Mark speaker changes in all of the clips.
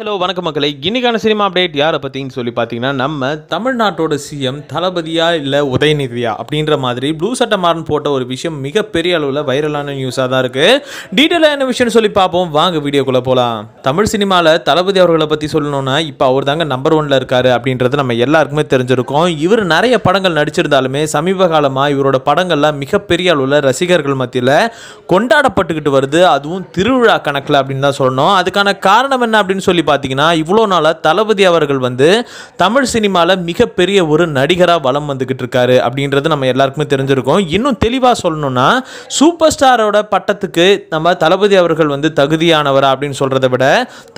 Speaker 1: hello வணக்க மக்களை இன்னைக்கான சினிமா அப்டேட் யாரை பற்றின்னு சொல்லி பார்த்தீங்கன்னா நம்ம தமிழ்நாட்டோட சிஎம் தளபதியா இல்லை உதயநிதியா அப்படின்ற மாதிரி ப்ளூ சட்டை மாறன் போட்ட ஒரு விஷயம் மிகப்பெரிய அளவில் வைரலான நியூஸாக தான் இருக்குது டீட்டெயிலாக என்ன விஷயம்னு சொல்லி பார்ப்போம் வாங்க வீடியோக்குள்ளே போகலாம் தமிழ் சினிமாவில் தளபதி அவர்களை பற்றி சொல்லணும்னா இப்போ அவர் தாங்க நம்பர் ஒனில் இருக்கார் அப்படின்றது நம்ம எல்லாருக்குமே தெரிஞ்சிருக்கோம் இவர் நிறைய படங்கள் நடிச்சிருந்தாலுமே சமீப காலமாக இவரோட படங்கள்லாம் மிகப்பெரிய அளவில் ரசிகர்கள் மத்தியில் கொண்டாடப்பட்டுக்கிட்டு வருது அதுவும் திருவிழா கணக்கில் அப்படின்னு தான் சொல்லணும் அதுக்கான காரணம் என்ன அப்படின்னு சொல்லி பார்த்தீங்கன்னா இவ்வளோ நாளாக தளபதி அவர்கள் வந்து தமிழ் சினிமாவில் மிகப்பெரிய ஒரு நடிகராக வலம் வந்துக்கிட்டு இருக்காரு அப்படின்றது நம்ம எல்லாருக்குமே தெரிஞ்சிருக்கோம் இன்னும் தெளிவாக சொல்லணும்னா சூப்பர் ஸ்டாரோட பட்டத்துக்கு நம்ம தளபதி அவர்கள் வந்து தகுதியானவரா அப்படின்னு சொல்கிறத விட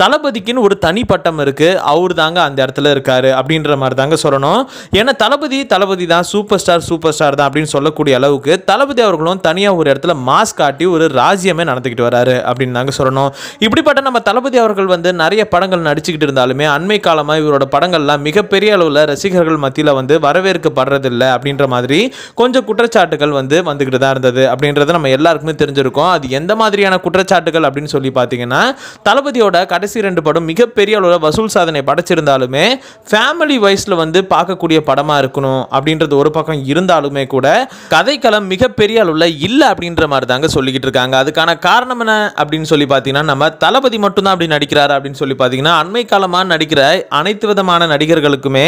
Speaker 1: தளபதிக்குன்னு ஒரு தனி பட்டம் இருக்குது அவர் தாங்க அந்த இடத்துல இருக்கார் அப்படின்ற மாதிரி தாங்க சொல்லணும் ஏன்னா தளபதி தளபதி தான் சூப்பர் ஸ்டார் சூப்பர் ஸ்டார் தான் அப்படின்னு சொல்லக்கூடிய அளவுக்கு தளபதி அவர்களும் தனியாக ஒரு இடத்துல மாஸ்க் காட்டி ஒரு ராஜ்யமே நடந்துக்கிட்டு வராரு அப்படின்னு தாங்க சொல்லணும் இப்படிப்பட்ட நம்ம தளபதி அவர்கள் வந்து நிறைய பட படங்கள் நடிச்சுக்கிட்டு இருந்தாலுமே அண்மை காலமாக இவரோட படங்கள்லாம் மிகப்பெரிய அளவில் ரசிகர்கள் மத்தியில் வந்து வரவேற்கப்படுறதில்லை அப்படின்ற மாதிரி கொஞ்சம் குற்றச்சாட்டுகள் வந்து வந்துக்கிட்டு தான் இருந்தது அப்படின்றத நம்ம எல்லாருக்குமே தெரிஞ்சிருக்கோம் அது எந்த மாதிரியான குற்றச்சாட்டுகள் அப்படின்னு சொல்லி பார்த்தீங்கன்னா தளபதியோட கடைசி ரெண்டு படம் மிகப்பெரிய அளவில் வசூல் சாதனை படைச்சிருந்தாலுமே ஃபேமிலி வைஸில் வந்து பார்க்கக்கூடிய படமாக இருக்கணும் அப்படின்றது ஒரு பக்கம் இருந்தாலுமே கூட கதைக்களம் மிகப்பெரிய அளவில் இல்லை அப்படின்ற மாதிரி தாங்க சொல்லிக்கிட்டு இருக்காங்க அதுக்கான காரணம் என்ன அப்படின்னு சொல்லி பார்த்தீங்கன்னா நம்ம தளபதி மட்டும்தான் அப்படி நடிக்கிறாரு அப்படின்னு சொல்லி பார்த்தீங்கன்னா பார்த்தீங்கன்னா அண்மை காலமாக நடிக்கிற அனைத்து விதமான நடிகர்களுக்குமே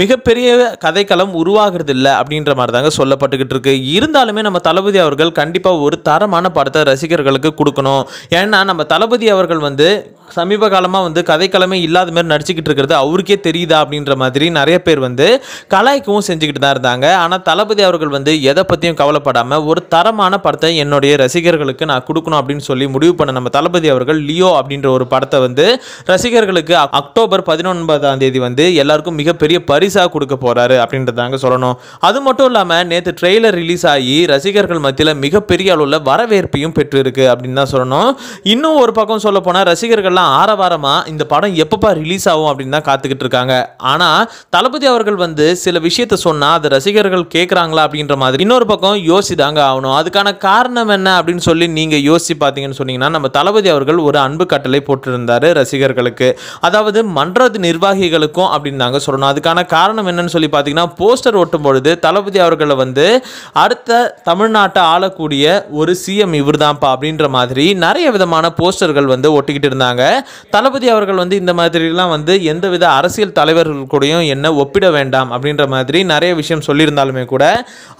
Speaker 1: மிகப்பெரிய கதைக்களம் உருவாகிறது இல்லை அப்படின்ற மாதிரி தாங்க சொல்லப்பட்டுக்கிட்டு இருக்கு இருந்தாலுமே நம்ம தளபதி அவர்கள் கண்டிப்பாக ஒரு தரமான படத்தை ரசிகர்களுக்கு கொடுக்கணும் ஏன்னா நம்ம தளபதி அவர்கள் வந்து சமீப காலமாக வந்து கதைக்களமே இல்லாத மாதிரி நடிச்சுக்கிட்டு இருக்கிறது அவருக்கே தெரியுதா அப்படின்ற மாதிரி நிறைய பேர் வந்து கலாய்க்கவும் செஞ்சுக்கிட்டு தான் இருந்தாங்க ஆனால் தளபதி அவர்கள் வந்து எதை பற்றியும் கவலைப்படாமல் ஒரு தரமான படத்தை என்னுடைய ரசிகர்களுக்கு நான் கொடுக்கணும் அப்படின்னு சொல்லி முடிவு பண்ண நம்ம தளபதி அவர்கள் லியோ அப்படின்ற ஒரு படத்தை வந்து ரசிகர்களுக்கு அக்டோபர் பதினொன்பதாம் தேதி வந்து எல்லாருக்கும் மிகப்பெரிய பரிசாக கொடுக்க போறாரு அப்படின்றதாங்க சொல்லணும் அது மட்டும் இல்லாமல் நேற்று ட்ரெய்லர் ரிலீஸ் ஆகி ரசிகர்கள் மத்தியில் மிகப்பெரிய அளவில் வரவேற்பையும் பெற்றிருக்கு அப்படின்னு தான் சொல்லணும் இன்னும் ஒரு பக்கம் சொல்ல போனால் ரசிகர்கள்லாம் ஆரவாரமாக இந்த படம் எப்பப்பா ரிலீஸ் ஆகும் அப்படின்னு தான் காத்துக்கிட்டு இருக்காங்க ஆனால் தளபதி அவர்கள் வந்து சில விஷயத்த சொன்னால் அது ரசிகர்கள் கேட்குறாங்களா அப்படின்ற மாதிரி இன்னொரு பக்கம் யோசிதாங்க ஆகணும் அதுக்கான காரணம் என்ன அப்படின்னு சொல்லி நீங்கள் யோசிச்சு பார்த்தீங்கன்னு சொன்னீங்கன்னா நம்ம தளபதி அவர்கள் ஒரு அன்பு கட்டளை போட்டிருந்தார் ரசிகர்களுக்கு இருக்கு அதாவது மன்ற நிர்வாகிகளுக்கும் அப்படின்னு நாங்க சொல்லணும் அதுக்கான காரணம் என்னன்னு சொல்லி பார்த்தீங்கன்னா போஸ்டர் ஓட்டும் பொழுது தளபதி அவர்களை வந்து அடுத்த தமிழ்நாட்டை ஆளக்கூடிய ஒரு சிஎம் இவர் தான்ப்பா அப்படின்ற மாதிரி நிறைய விதமான போஸ்டர்கள் வந்து ஒட்டிக்கிட்டு இருந்தாங்க தளபதி அவர்கள் வந்து இந்த மாதிரிலாம் வந்து எந்தவித அரசியல் தலைவர்கள் கூடயும் என்ன ஒப்பிட வேண்டாம் அப்படின்ற மாதிரி நிறைய விஷயம் சொல்லியிருந்தாலுமே கூட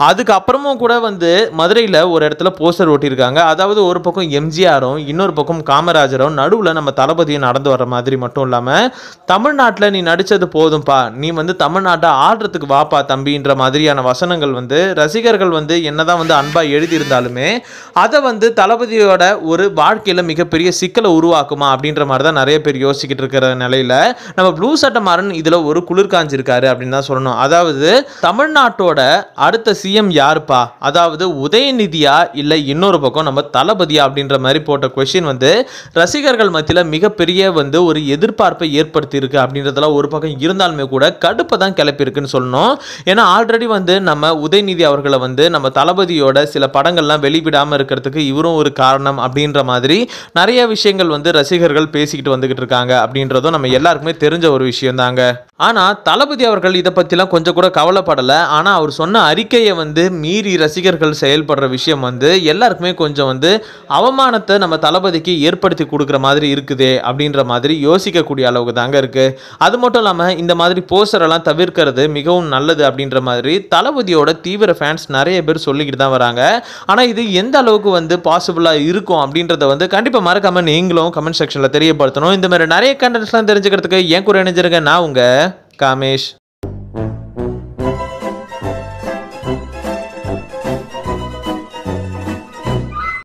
Speaker 1: அதுக்கப்புறமும் கூட வந்து மதுரையில் ஒரு இடத்துல போஸ்டர் ஒட்டியிருக்காங்க அதாவது ஒரு பக்கம் எம்ஜிஆரும் இன்னொரு பக்கம் காமராஜரும் நடுவில் நம்ம தளபதியும் நடந்து வர மாதிரி மட்டும் இல்லாமல் தமிழ்நாட்டில் நீ நடித்தது போதும்ப்பா நீ வந்து தமிழ்நாட்டை ஆடுறதுக்கு வாப்பா தம்பின்ற மாதிரியான வசனங்கள் வந்து ரசிகர்கள் வந்து என்னதான் வந்து அன்பாக எழுதியிருந்தாலுமே அதை வந்து தளபதியோட ஒரு வாழ்க்கையில் மிகப்பெரிய சிக்கலை உருவாக்குமா அப்படின்ற மாதிரி தான் நிறைய பேர் யோசிக்கிட்டு இருக்கிற நிலையில் நம்ம ப்ளூ மாறன் இதில் ஒரு குளிர் காஞ்சிருக்காரு அப்படின்னு தான் சொல்லணும் அதாவது தமிழ்நாட்டோட அடுத்த சிஎம் யாருப்பா அதாவது உதயநிதியா இல்லை இன்னொரு பக்கம் நம்ம தளபதியா அப்படின்ற மாதிரி போட்ட கொஷின் வந்து ரசிகர்கள் மத்தியில் மிகப்பெரிய வந்து ஒரு எதிர்பார்ப்பை ஏற்படுத்தியிருக்கு அப்படின்றதெல்லாம் ஒரு பக்கம் இருந்தாலுமே கூட கடுப்பை தான் கிளப்பியிருக்குன்னு சொல்லணும் ஏன்னா ஆல்ரெடி வந்து நம்ம உதயநிதி அவர்களை வந்து நம்ம தளபதியோட சில படங்கள்லாம் வெளிவிடாமல் இருக்கிறதுக்கு இவரும் ஒரு காரணம் அப்படின்ற மாதிரி நிறைய விஷயங்கள் வந்து ரசிகர்கள் பேசிக்கிட்டு வந்துக்கிட்டு இருக்காங்க அப்படின்றதும் நம்ம எல்லாருக்குமே தெரிஞ்ச ஒரு விஷயம் தாங்க ஆனால் தளபதி அவர்கள் இதை பற்றிலாம் கொஞ்சம் கூட கவலைப்படலை ஆனால் அவர் சொன்ன அறிக்கையை வந்து மீறி ரசிகர்கள் செயல்படுற விஷயம் வந்து எல்லாருக்குமே கொஞ்சம் வந்து அவமானத்தை நம்ம தளபதிக்கு ஏற்படுத்தி கொடுக்குற மாதிரி இருக்குதே அப்படின்ற மாதிரி மாதிரி யோசிக்கக்கூடிய அளவுக்கு தாங்க இருக்குது அது மட்டும் இல்லாமல் இந்த மாதிரி போஸ்டரெல்லாம் தவிர்க்கிறது மிகவும் நல்லது அப்படின்ற மாதிரி தளபதியோட தீவிர ஃபேன்ஸ் நிறைய பேர் சொல்லிக்கிட்டு தான் வராங்க ஆனால் இது எந்த அளவுக்கு வந்து பாசிபிளாக இருக்கும் அப்படின்றத வந்து கண்டிப்பாக மறக்காமல் நீங்களும் கமெண்ட் செக்ஷனில் தெரியப்படுத்தணும் இந்த மாதிரி நிறைய கண்டென்ட்ஸ்லாம் தெரிஞ்சுக்கிறதுக்கு என் கூட இணைஞ்சிருக்கேன் நான் உங்கள் காமேஷ்